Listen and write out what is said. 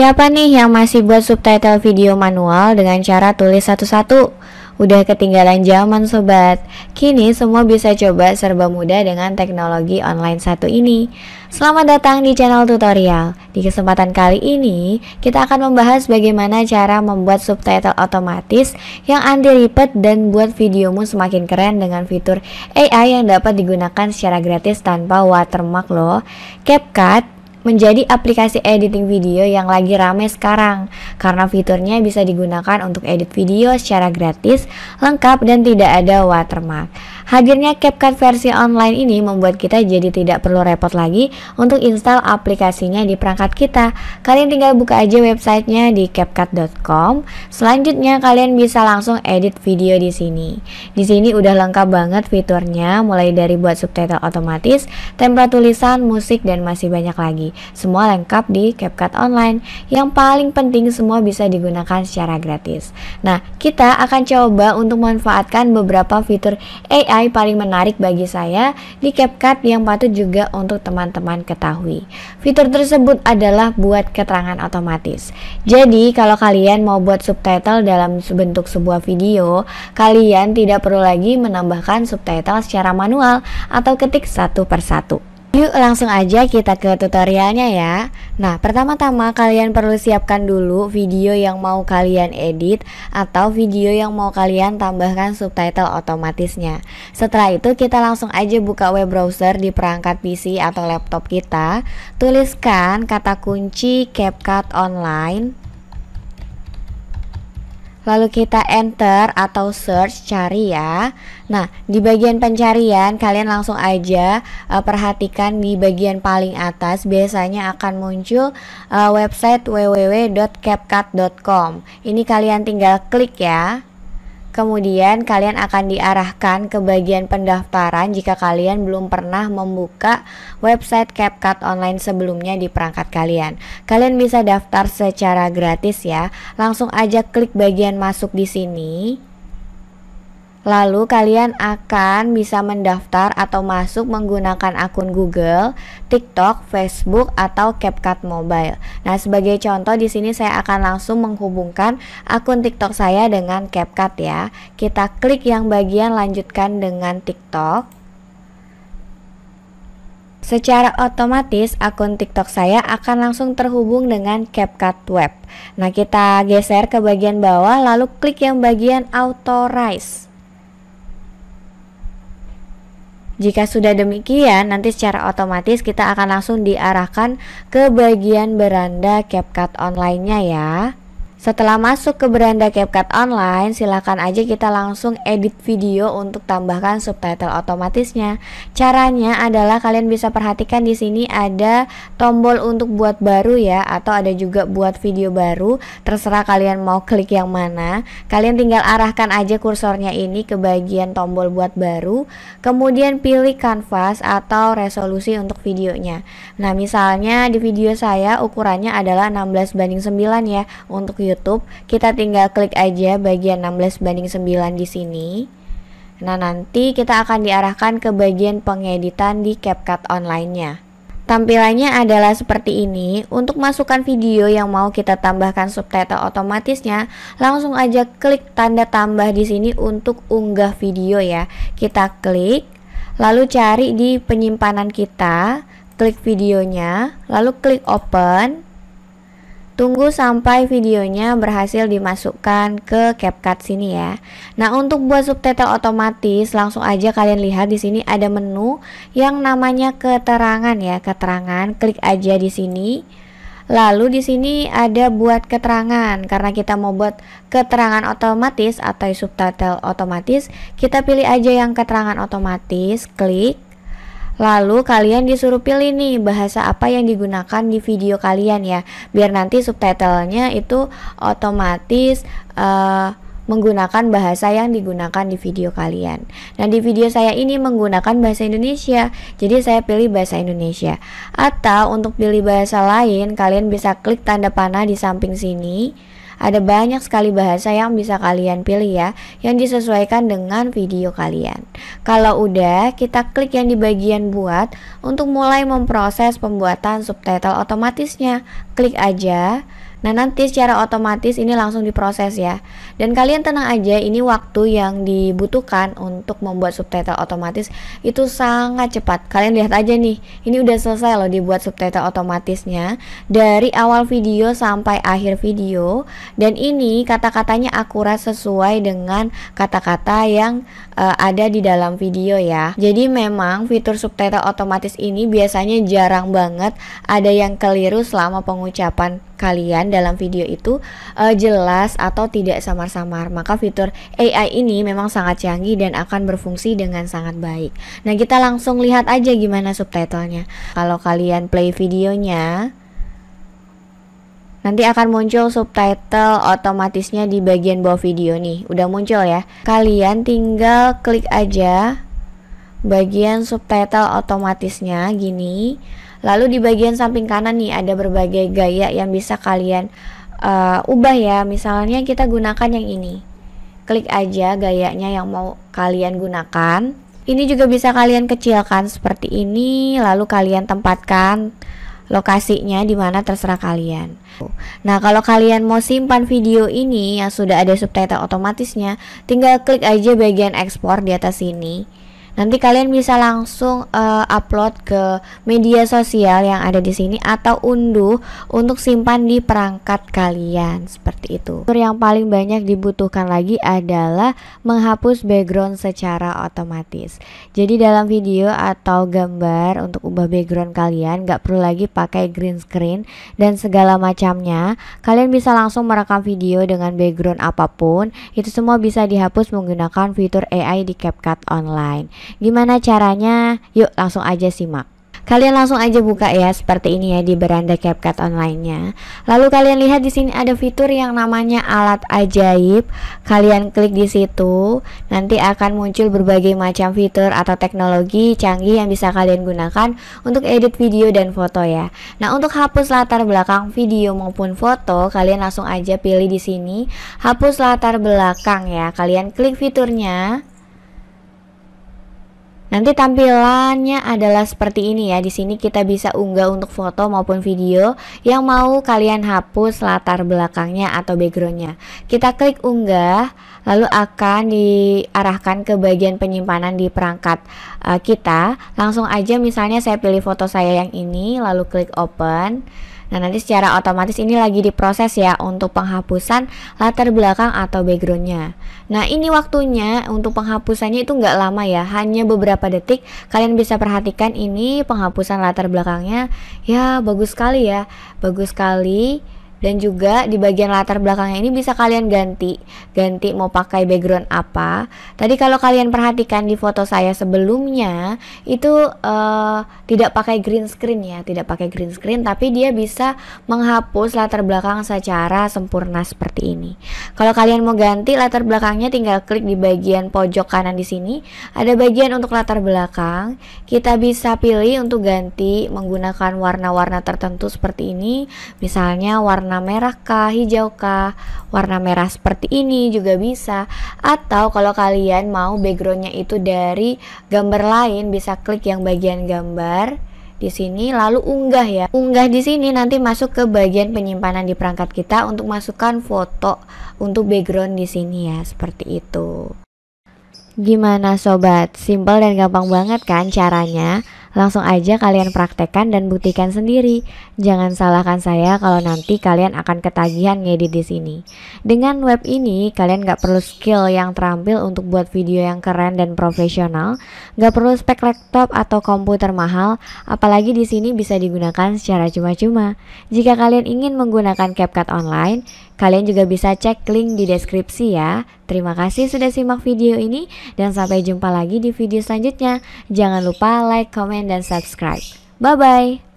Siapa nih yang masih buat subtitle video manual dengan cara tulis satu-satu? Udah ketinggalan zaman sobat. Kini semua bisa coba serba mudah dengan teknologi online satu ini. Selamat datang di channel tutorial. Di kesempatan kali ini, kita akan membahas bagaimana cara membuat subtitle otomatis yang anti ribet dan buat videomu semakin keren dengan fitur AI yang dapat digunakan secara gratis tanpa watermark loh. CapCut menjadi aplikasi editing video yang lagi rame sekarang karena fiturnya bisa digunakan untuk edit video secara gratis, lengkap dan tidak ada watermark. Hadirnya CapCut versi online ini membuat kita jadi tidak perlu repot lagi untuk install aplikasinya di perangkat kita. Kalian tinggal buka aja websitenya di capcut.com. Selanjutnya kalian bisa langsung edit video di sini. Di sini udah lengkap banget fiturnya, mulai dari buat subtitle otomatis, tempat tulisan, musik, dan masih banyak lagi. Semua lengkap di CapCut Online. Yang paling penting semua bisa digunakan secara gratis. Nah, kita akan coba untuk memanfaatkan beberapa fitur AI nilai paling menarik bagi saya di CapCut yang patut juga untuk teman-teman ketahui. Fitur tersebut adalah buat keterangan otomatis. Jadi, kalau kalian mau buat subtitle dalam bentuk sebuah video, kalian tidak perlu lagi menambahkan subtitle secara manual atau ketik satu persatu. Yuk langsung aja kita ke tutorialnya ya Nah pertama-tama kalian perlu siapkan dulu video yang mau kalian edit Atau video yang mau kalian tambahkan subtitle otomatisnya Setelah itu kita langsung aja buka web browser di perangkat PC atau laptop kita Tuliskan kata kunci CapCut Online Lalu kita enter atau search cari ya. Nah, di bagian pencarian kalian langsung aja uh, perhatikan di bagian paling atas biasanya akan muncul uh, website www.capcut.com. Ini kalian tinggal klik ya. Kemudian kalian akan diarahkan ke bagian pendaftaran jika kalian belum pernah membuka website CapCut online sebelumnya di perangkat kalian. Kalian bisa daftar secara gratis ya. Langsung aja klik bagian masuk di sini. Lalu kalian akan bisa mendaftar atau masuk menggunakan akun Google, TikTok, Facebook atau CapCut Mobile. Nah, sebagai contoh di sini saya akan langsung menghubungkan akun TikTok saya dengan CapCut ya. Kita klik yang bagian lanjutkan dengan TikTok. Secara otomatis akun TikTok saya akan langsung terhubung dengan CapCut Web. Nah, kita geser ke bagian bawah lalu klik yang bagian authorize. Jika sudah demikian, nanti secara otomatis kita akan langsung diarahkan ke bagian beranda CapCut online-nya ya. Setelah masuk ke beranda CapCut Online, silakan aja kita langsung edit video untuk tambahkan subtitle otomatisnya. Caranya adalah kalian bisa perhatikan di sini ada tombol untuk buat baru ya atau ada juga buat video baru, terserah kalian mau klik yang mana. Kalian tinggal arahkan aja kursornya ini ke bagian tombol buat baru, kemudian pilih kanvas atau resolusi untuk videonya. Nah, misalnya di video saya ukurannya adalah 16 banding 9 ya untuk YouTube, kita tinggal klik aja bagian 16 banding 9 di sini. Nah, nanti kita akan diarahkan ke bagian pengeditan di CapCut online-nya. Tampilannya adalah seperti ini. Untuk masukkan video yang mau kita tambahkan subtitle otomatisnya, langsung aja klik tanda tambah di sini untuk unggah video ya. Kita klik, lalu cari di penyimpanan kita, klik videonya, lalu klik open. Tunggu sampai videonya berhasil dimasukkan ke CapCut sini ya. Nah, untuk buat subtitle otomatis, langsung aja kalian lihat di sini ada menu yang namanya keterangan ya, keterangan. Klik aja di sini. Lalu di sini ada buat keterangan karena kita mau buat keterangan otomatis atau subtitle otomatis, kita pilih aja yang keterangan otomatis, klik Lalu kalian disuruh pilih nih bahasa apa yang digunakan di video kalian ya, biar nanti subtitlenya itu otomatis uh, menggunakan bahasa yang digunakan di video kalian. Nah, di video saya ini menggunakan bahasa Indonesia, jadi saya pilih bahasa Indonesia. Atau untuk pilih bahasa lain, kalian bisa klik tanda panah di samping sini ada banyak sekali bahasa yang bisa kalian pilih ya, yang disesuaikan dengan video kalian. Kalau udah, kita klik yang di bagian buat untuk mulai memproses pembuatan subtitle otomatisnya. Klik aja, Nah, nanti secara otomatis ini langsung diproses ya. Dan kalian tenang aja, ini waktu yang dibutuhkan untuk membuat subtitle otomatis itu sangat cepat. Kalian lihat aja nih, ini udah selesai loh dibuat subtitle otomatisnya dari awal video sampai akhir video dan ini kata-katanya akurat sesuai dengan kata-kata yang uh, ada di dalam video ya. Jadi memang fitur subtitle otomatis ini biasanya jarang banget ada yang keliru selama pengucapan kalian dalam video itu uh, jelas atau tidak samar-samar. Maka fitur AI ini memang sangat canggih dan akan berfungsi dengan sangat baik. Nah, kita langsung lihat aja gimana subtitlenya. Kalau kalian play videonya, Nanti akan muncul subtitle otomatisnya di bagian bawah video nih. Udah muncul ya. Kalian tinggal klik aja bagian subtitle otomatisnya gini. Lalu di bagian samping kanan nih ada berbagai gaya yang bisa kalian uh, ubah ya. Misalnya kita gunakan yang ini. Klik aja gayanya yang mau kalian gunakan. Ini juga bisa kalian kecilkan seperti ini, lalu kalian tempatkan lokasinya di mana terserah kalian. Nah, kalau kalian mau simpan video ini yang sudah ada subtitle otomatisnya, tinggal klik aja bagian ekspor di atas sini. Nanti kalian bisa langsung uh, upload ke media sosial yang ada di sini atau unduh untuk simpan di perangkat kalian seperti itu. Yang paling banyak dibutuhkan lagi adalah menghapus background secara otomatis. Jadi dalam video atau gambar untuk ubah background kalian nggak perlu lagi pakai green screen dan segala macamnya. Kalian bisa langsung merekam video dengan background apapun. Itu semua bisa dihapus menggunakan fitur AI di CapCut online. Gimana caranya? Yuk langsung aja simak. Kalian langsung aja buka ya seperti ini ya di beranda CapCut online-nya. Lalu kalian lihat di sini ada fitur yang namanya alat ajaib. Kalian klik di situ, nanti akan muncul berbagai macam fitur atau teknologi canggih yang bisa kalian gunakan untuk edit video dan foto ya. Nah, untuk hapus latar belakang video maupun foto, kalian langsung aja pilih di sini hapus latar belakang ya. Kalian klik fiturnya. Nanti tampilannya adalah seperti ini ya. Di sini kita bisa unggah untuk foto maupun video yang mau kalian hapus latar belakangnya atau backgroundnya. Kita klik unggah, lalu akan diarahkan ke bagian penyimpanan di perangkat uh, kita. Langsung aja misalnya saya pilih foto saya yang ini, lalu klik open. Nah, nanti secara otomatis ini lagi diproses ya untuk penghapusan latar belakang atau backgroundnya. Nah, ini waktunya untuk penghapusannya itu nggak lama ya, hanya beberapa detik. Kalian bisa perhatikan ini penghapusan latar belakangnya, ya bagus sekali ya, bagus sekali dan juga di bagian latar belakangnya ini bisa kalian ganti ganti mau pakai background apa tadi kalau kalian perhatikan di foto saya sebelumnya itu uh, tidak pakai green screen ya tidak pakai green screen tapi dia bisa menghapus latar belakang secara sempurna seperti ini kalau kalian mau ganti latar belakangnya tinggal klik di bagian pojok kanan di sini ada bagian untuk latar belakang kita bisa pilih untuk ganti menggunakan warna-warna tertentu seperti ini misalnya warna warna merah kah, hijau kah, warna merah seperti ini juga bisa. Atau kalau kalian mau backgroundnya itu dari gambar lain, bisa klik yang bagian gambar di sini lalu unggah ya. Unggah di sini nanti masuk ke bagian penyimpanan di perangkat kita untuk masukkan foto untuk background di sini ya, seperti itu. Gimana sobat? Simple dan gampang banget kan caranya? Langsung aja kalian praktekkan dan buktikan sendiri. Jangan salahkan saya kalau nanti kalian akan ketagihan ngedit di sini. Dengan web ini, kalian gak perlu skill yang terampil untuk buat video yang keren dan profesional. Gak perlu spek laptop atau komputer mahal, apalagi di sini bisa digunakan secara cuma-cuma. Jika kalian ingin menggunakan CapCut online, Kalian juga bisa cek link di deskripsi ya. Terima kasih sudah simak video ini dan sampai jumpa lagi di video selanjutnya. Jangan lupa like, comment, komen, dan subscribe. Bye-bye!